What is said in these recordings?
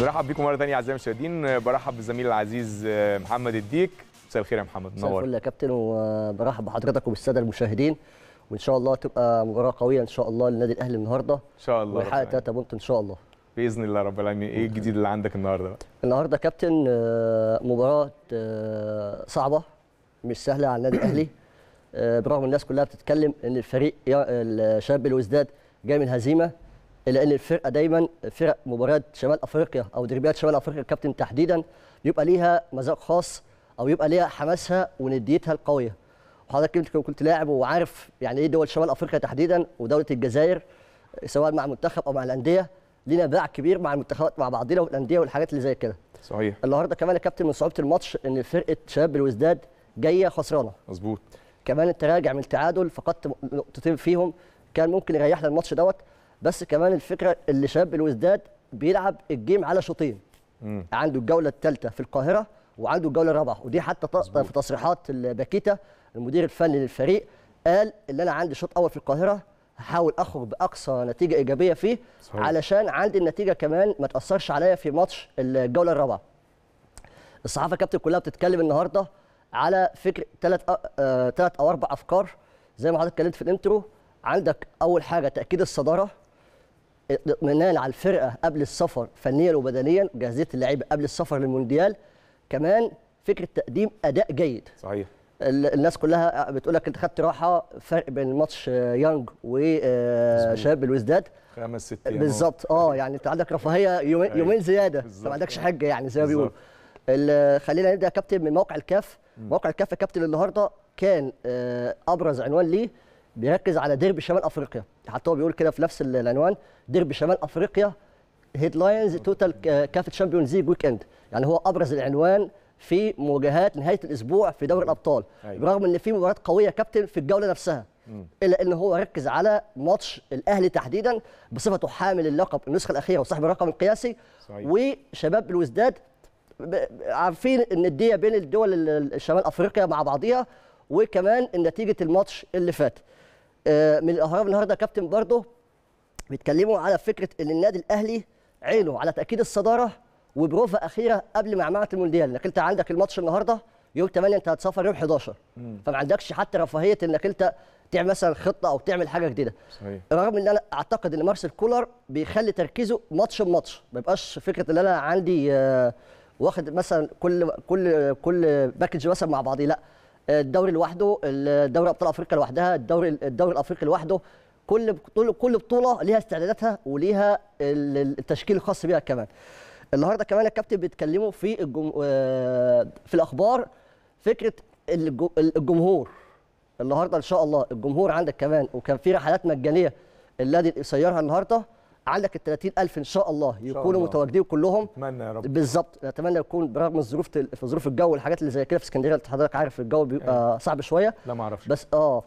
برحب بيكم مره ثانيه اعزائي المشاهدين برحب بالزميل العزيز آه، محمد الديك مساء الخير يا محمد منور مساء يا كابتن وبرحب بحضرتك وبالساده المشاهدين وان شاء الله تبقى مباراه قويه ان شاء الله للنادي الاهلي النهارده ان شاء الله ويحقق ثلاثه بونت ان شاء الله باذن الله رب العالمين ايه الجديد اللي عندك النهارده بقى؟ النهارده كابتن آه، مباراه آه، صعبه مش سهله على النادي الاهلي برغم الناس كلها بتتكلم ان الفريق الشاب الوزداد جاي من هزيمه لان الفرقه دايما فرق مباريات شمال افريقيا او دربيات شمال افريقيا الكابتن تحديدا يبقى ليها مذاق خاص او يبقى ليها حماسها ونديتها القويه وحضرتك كنت كنت لاعب وعارف يعني ايه دول شمال افريقيا تحديدا ودوله الجزائر سواء مع المنتخب او مع الانديه لينا باع كبير مع المنتخبات مع بعضنا والانديه والحاجات اللي زي كده صحيح النهارده كمان يا كابتن من صعوبه الماتش ان فرقه شباب الوزداد جايه خسرانه مظبوط كمان انت راجع من التعادل فقدت نقطتين فيهم كان ممكن يريحنا الماتش دوت بس كمان الفكره اللي شاب الوزداد بيلعب الجيم على شوطين عنده الجوله الثالثه في القاهره وعنده الجوله الرابعه ودي حتى مزبوط. في تصريحات باكيتا المدير الفني للفريق قال ان انا عندي شوط اول في القاهره هحاول اخرج باقصى نتيجه ايجابيه فيه صحيح. علشان عندي النتيجه كمان ما تاثرش عليا في ماتش الجوله الرابعه الصحافه كابتن كلها بتتكلم النهارده على فكر ثلاث ثلاث آه، او اربع افكار زي ما حضرتك اتكلمت في الانترو عندك اول حاجه تاكيد الصداره الاطمئنان على الفرقه قبل السفر فنيا وبدنيا جاهزيه اللعيبه قبل السفر للمونديال كمان فكره تقديم اداء جيد صحيح الناس كلها بتقول لك انت خدت راحه فرق بين ماتش آه، يانج وشباب آه، الوزداد خمس ست ايام بالظبط اه يعني انت عندك رفاهيه يومين, أيوه. يومين زياده ما عندكش حاجه يعني زي ما بيقولوا خلينا نبدا يا كابتن من موقع الكاف موقع الكاف يا كابتن النهارده كان آه، ابرز عنوان ليه بيركز على ديربي شمال افريقيا حتى هو بيقول كده في نفس العنوان ديربي شمال افريقيا هيد لاينز توتال كاف تشامبيونز ليج ويك اند يعني هو ابرز العنوان في مواجهات نهايه الاسبوع في دوري الابطال أيوة. برغم ان في مباريات قويه كابتن في الجوله نفسها م. الا ان هو ركز على ماتش الاهلي تحديدا بصفته حامل اللقب النسخه الاخيره وصاحب الرقم القياسي صحيح. وشباب الوزداد عارفين النديه بين الدول الشمال افريقيا مع بعضيها وكمان نتيجه الماتش اللي فات آه، من الاهرام النهارده كابتن برضه بيتكلموا على فكره ان النادي الاهلي عينه على تاكيد الصداره وبروفه اخيره قبل معمعه المونديال انك انت عندك الماتش النهارده يوم 8 انت هتسافر يوم 11 فما عندكش حتى رفاهيه انك انت تعمل مثلا خطه او تعمل حاجه جديده صحيح. رغم ان انا اعتقد ان مارسيل كولر بيخلي تركيزه ماتش بماتش ما يبقاش فكره ان انا عندي آه، واخد مثلا كل كل كل باكج مثلا مع بعضيه لا الدوري لوحده الدوري ابطال افريقيا لوحدها الدوري الدوري الافريقي لوحده كل كل بطوله ليها استعداداتها وليها التشكيل الخاص بيها كمان النهارده كمان الكابتن بيتكلموا في الجم... آه، في الاخبار فكره الجمهور النهارده ان شاء الله الجمهور عندك كمان وكان في رحلات مجانيه الذي سيارها النهارده عندك ال 30000 ان شاء الله يكونوا متواجدين كلهم اتمنى يا رب بالظبط اتمنى يكون برغم الظروف في ظروف الجو والحاجات اللي زي كده في اسكندريه انت حضرتك عارف الجو بيبقى آه. صعب شويه لا ما اعرفش بس اه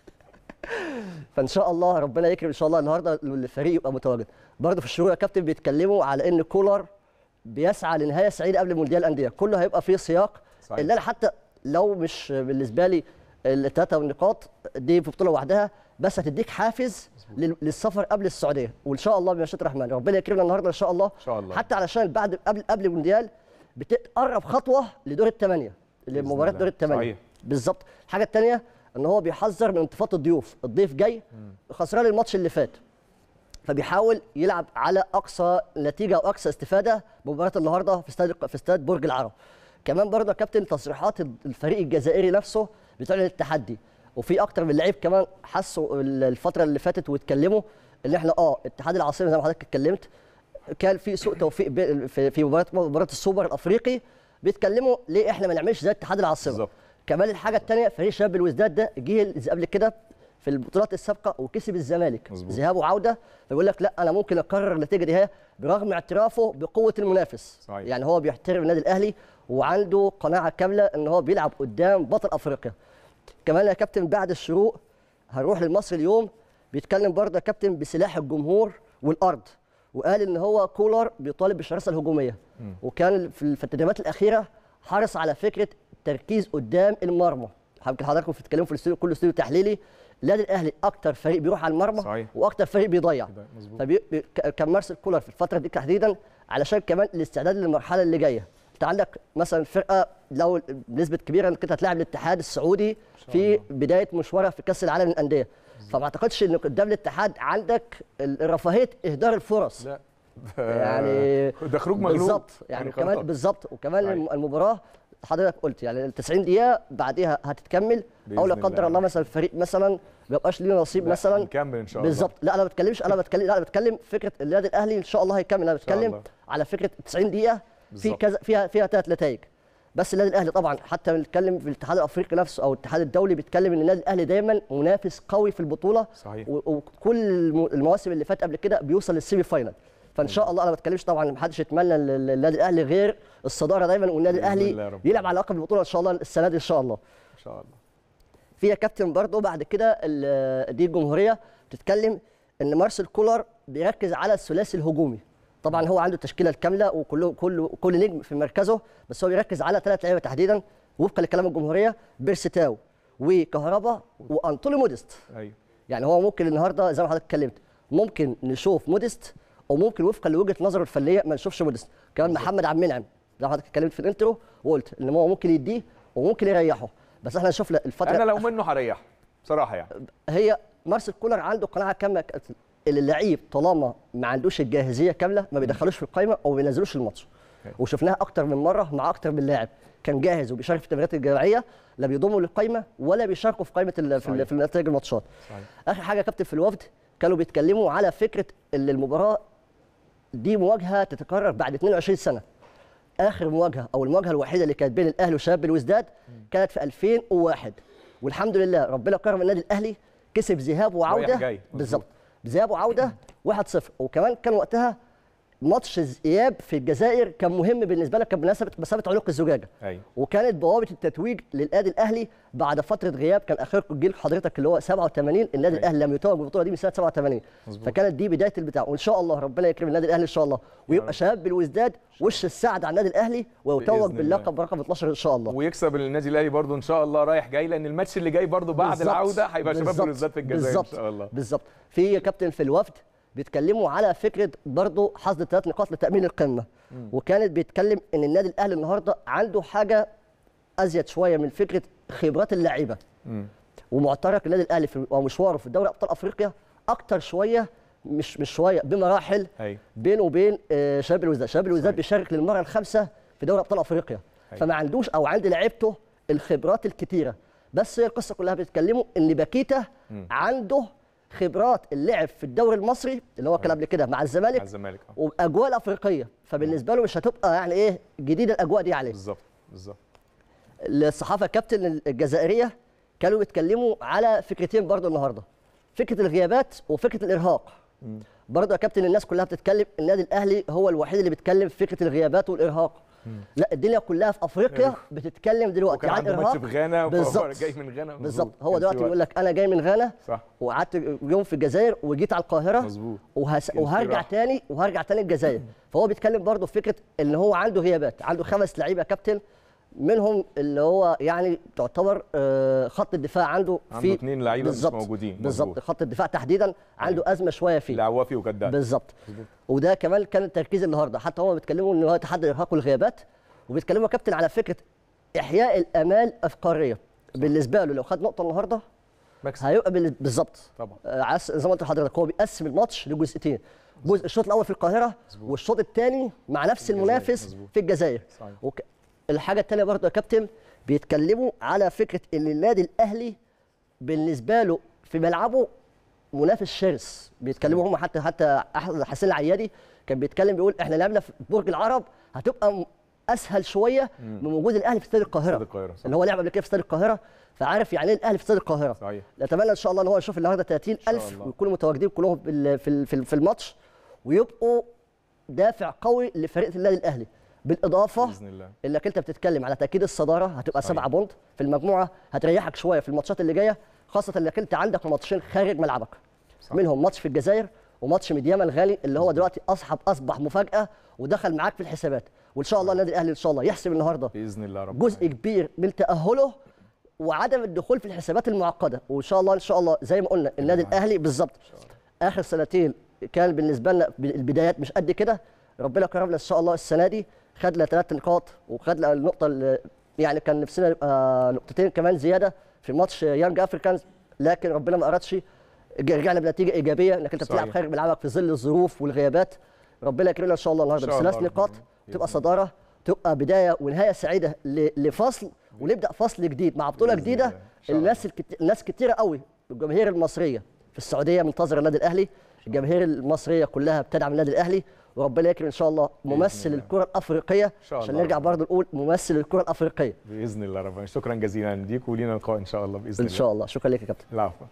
فان شاء الله ربنا يكرم ان شاء الله النهارده الفريق يبقى متواجد برضه في الشروق يا كابتن بيتكلموا على ان كولر بيسعى لنهايه سعيده قبل مونديال الانديه كله هيبقى فيه سياق صحيح. اللي انا حتى لو مش بالنسبه لي الثلاثه النقاط دي في بطوله لوحدها بس هتديك حافز للسفر قبل السعوديه وان شاء الله بمشيئه الرحمن ربنا يكرمنا النهارده ان شاء الله ان شاء الله حتى علشان بعد قبل قبل المونديال بتقرب خطوه لدور الثمانيه لمباراه دور الثمانيه بالظبط الحاجه الثانيه ان هو بيحذر من انتفاض الضيوف الضيف جاي خسران الماتش اللي فات فبيحاول يلعب على اقصى نتيجه واقصى استفاده بمباراه النهارده في استاد في استاد برج العرب كمان برضه كابتن تصريحات الفريق الجزائري نفسه بتعلن إيه التحدي وفي اكتر من لعيب كمان حسوا الفتره اللي فاتت واتكلموا ان احنا اه اتحاد العاصمه زي ما حضرتك اتكلمت كان في سوء توفيق في مباراه مباراه السوبر الافريقي بيتكلموا ليه احنا ما نعملش زي اتحاد العاصمه بالظبط كمان الحاجه الثانيه فريق شباب الوزداد ده جه قبل كده في البطولات السابقه وكسب الزمالك ذهاب وعوده فبيقول لك لا انا ممكن اكرر النتيجه دي برغم اعترافه بقوه المنافس صحيح. يعني هو بيحترم النادي الاهلي وعنده قناعه كامله ان هو بيلعب قدام بطل افريقيا كمان يا كابتن بعد الشروق هنروح لمصر اليوم بيتكلم برضه يا كابتن بسلاح الجمهور والارض وقال ان هو كولر بيطالب بالشراسه الهجوميه م. وكان في التدريبات الاخيره حرص على فكره التركيز قدام المرمى حضرتك حضراتكم بتتكلموا في الاستوديو كل استوديو تحليلي النادي الاهلي اكتر فريق بيروح على المرمى صحيح. واكتر فريق بيضيع فكان كان كولر في الفتره دي تحديدا علشان كمان الاستعداد للمرحله اللي جايه انت عندك مثلا فرقه لو بنسبه كبيره انك انت هتلاعب الاتحاد السعودي في بدايه مشوارها في كاس العالم للانديه فما اعتقدش ان قدام الاتحاد عندك رفاهيه اهدار الفرص لا يعني ده خروج مغلوب بالظبط يعني, يعني كمان بالظبط وكمان عايز. طيب. المباراه حضرتك قلت يعني ال 90 دقيقه بعديها هتتكمل او لا قدر الله, مثلا الفريق مثلا ما يبقاش ليه نصيب مثلا نكمل ان شاء الله بالظبط لا انا ما بتكلمش انا بتكلم لا انا بتكلم فكره النادي الاهلي ان شاء الله هيكمل انا بتكلم على فكره 90 دقيقه في كذا فيها فيها ثلاث نتائج بس النادي الاهلي طبعا حتى بنتكلم في الاتحاد الافريقي نفسه او الاتحاد الدولي بيتكلم ان النادي الاهلي دايما منافس قوي في البطوله صحيح وكل المواسم اللي فات قبل كده بيوصل للسيمي فاينل فان شاء الله انا ما بتكلمش طبعا ما حدش يتمنى للنادي الاهلي غير الصداره دايما والنادي الاهلي يلعب على لقب البطوله ان شاء الله السنه دي ان شاء الله ان شاء الله في يا كابتن برضه بعد كده دي الجمهوريه بتتكلم ان مارسيل كولر بيركز على الثلاثي الهجومي طبعا هو عنده التشكيله الكامله وكله كل كل نجم في مركزه بس هو بيركز على ثلاث لعيبه تحديدا وفقا لكلام الجمهوريه بيرسيتاو وكهربا وانطولي موديست ايوه يعني هو ممكن النهارده زي ما حضرتك اتكلمت ممكن نشوف موديست وممكن وفقا لوجهه نظره الفنيه ما نشوفش موديست كمان محمد عبد المنعم زي ما حضرتك اتكلمت في الانترو وقلت ان هو ممكن يديه وممكن يريحه بس احنا شفنا الفتره انا لو منه هريحه بصراحه يعني هي مارسيل كولر عنده قناعه كامله اللعيب طالما ما عندوش الجاهزيه كامله ما بيدخلوش في القائمه او ما بينزلوش الماتش وشفناها اكتر من مره مع اكتر من لاعب كان جاهز وبيشارك في التمريرات الجماعيه لا بيضموا للقائمه ولا بيشاركوا في قائمه في, في نتائج الماتشات اخر حاجه كابتن في الوفد كانوا بيتكلموا على فكره ان المباراه دي مواجهه تتكرر بعد 22 سنه اخر مواجهه او المواجهه الوحيده اللي كانت بين الاهلي وشباب الوزداد كانت في 2001 والحمد لله ربنا كرم النادي الاهلي كسب ذهاب وعوده بالظبط بذهاب وعوده 1-0 وكمان كان وقتها ماتش اياب في الجزائر كان مهم بالنسبه لك بمناسبه مسابقه عنق الزجاجه أيوة. وكانت بوابه التتويج للنادي الاهلي بعد فتره غياب كان اخر جيل حضرتك اللي هو 87 النادي أيوة. الاهلي لم يتوج بالبطوله دي من سنه 87 مزبوط. فكانت دي بدايه البتاع وان شاء الله ربنا يكرم النادي الاهلي ان شاء الله ويبقى شباب بالوزداد وش السعد على النادي الاهلي ويتوج باللقب رقم 12 ان شاء الله ويكسب النادي الاهلي برده ان شاء الله رايح جاي لان الماتش اللي جاي برده بعد بالزبط. العوده هيبقى شباب بالوزداد في الجزائر بالزبط. ان شاء الله بالظبط في كابتن في الوفد بيتكلموا على فكره برضه حصد الثلاث نقاط لتامين القمه وكانت بيتكلم ان النادي الاهلي النهارده عنده حاجه ازيد شويه من فكره خبرات اللعيبه ومعترك النادي الاهلي في مشواره في دوري ابطال افريقيا اكتر شويه مش مش شويه بمراحل أي. بينه وبين آه، شباب الوزداد شباب الوزداد بيشارك للمره الخامسه في دوري ابطال افريقيا فما عندوش او عند لعيبته الخبرات الكتيره بس القصه كلها بيتكلموا ان باكيتا عنده خبرات اللعب في الدوري المصري اللي هو كان قبل كده مع الزمالك مع الزمالك اه واجوال افريقيه فبالنسبه له مش هتبقى يعني ايه جديده الاجواء دي عليه بالظبط بالظبط الصحافه الكابتن الجزائريه كانوا بيتكلموا على فكرتين برضه النهارده فكره الغيابات وفكره الارهاق برضه يا كابتن الناس كلها بتتكلم النادي الاهلي هو الوحيد اللي بيتكلم في فكره الغيابات والارهاق لا الدنيا كلها في افريقيا يعني بتتكلم دلوقتي عن ارهاق في غانا بالظبط جاي من غانا بالظبط هو دلوقتي بيقول لك انا جاي من غانا وقعدت يوم في الجزائر وجيت على القاهره مظبوط وهس... وهرجع تاني وهرجع تاني الجزائر فهو بيتكلم برضه في فكره ان هو عنده غيابات عنده خمس لعيبه كابتن منهم اللي هو يعني تعتبر آه، خط الدفاع عنده في عنده اثنين لعيبه مش موجودين بالظبط خط الدفاع تحديدا أيوه. عنده ازمه شويه فيه العوافي وكداب بالظبط وده كمان كان التركيز النهارده حتى هم بيتكلموا ان هو تحدي ارهاق الغيابات وبيتكلموا يا كابتن على فكره احياء الامال افقاريه بالنسبه له لو خد نقطه النهارده مكسب هيبقى بالظبط طبعا آه، زي ما قلت لحضرتك هو بيقسم الماتش لجزئتين جزء الشوط الاول في القاهره والشوط الثاني مع نفس المنافس في الجزائر وك... الحاجه التانية برضه يا كابتن بيتكلموا على فكره ان النادي الاهلي بالنسبه له في ملعبه منافس شرس بيتكلموا هم حتى حتى احمد حسين العيادي كان بيتكلم بيقول احنا لعبنا في برج العرب هتبقى اسهل شويه من وجود الاهلي في استاد القاهره استاد القاهره صح. اللي هو لعب قبل كده في استاد القاهره فعارف يعني ايه الاهلي في استاد القاهره صحيح نتمنى ان شاء الله ان هو يشوف النهارده 30000 ويكونوا متواجدين كلهم في في الماتش ويبقوا دافع قوي لفريق النادي الاهلي بالاضافه باذن الله انك انت بتتكلم على تاكيد الصداره هتبقى صحيح. طيب. سبعه بونت في المجموعه هتريحك شويه في الماتشات اللي جايه خاصه انك انت عندك ماتشين خارج ملعبك صح. منهم ماتش في الجزائر وماتش مديام الغالي اللي هو دلوقتي اصحب اصبح مفاجاه ودخل معاك في الحسابات وان شاء الله طيب. النادي الاهلي ان شاء الله يحسب النهارده باذن الله رب جزء كبير من تاهله وعدم الدخول في الحسابات المعقده وان شاء الله ان شاء الله زي ما قلنا النادي الاهلي بالظبط اخر سنتين كان بالنسبه لنا البدايات مش قد كده ربنا كرمنا ان شاء الله السنه دي خدنا ثلاث نقاط وخدنا النقطه اللي يعني كان نفسنا يبقى نقطتين كمان زياده في ماتش يانج افريكانز لكن ربنا ما اردش رجعنا بنتيجه ايجابيه انك انت بتلعب خارج ملعبك في ظل الظروف والغيابات ربنا يكرمنا ان شاء الله النهارده بثلاث نقاط تبقى صداره تبقى بدايه ونهايه سعيده لفصل ونبدا فصل جديد مع بطوله جديده الناس الناس كثيره قوي الجماهير المصريه في السعوديه منتظره النادي الاهلي الجماهير المصريه كلها بتدعم النادي الاهلي وربنا يكرم ان شاء الله ممثل الكره الافريقيه عشان نرجع برضه نقول ممثل الكره الافريقيه باذن الله ربنا شكرا جزيلا ليك ولينا لقاء ان شاء الله باذن الله ان شاء الله شكرا لك يا كابتن العفو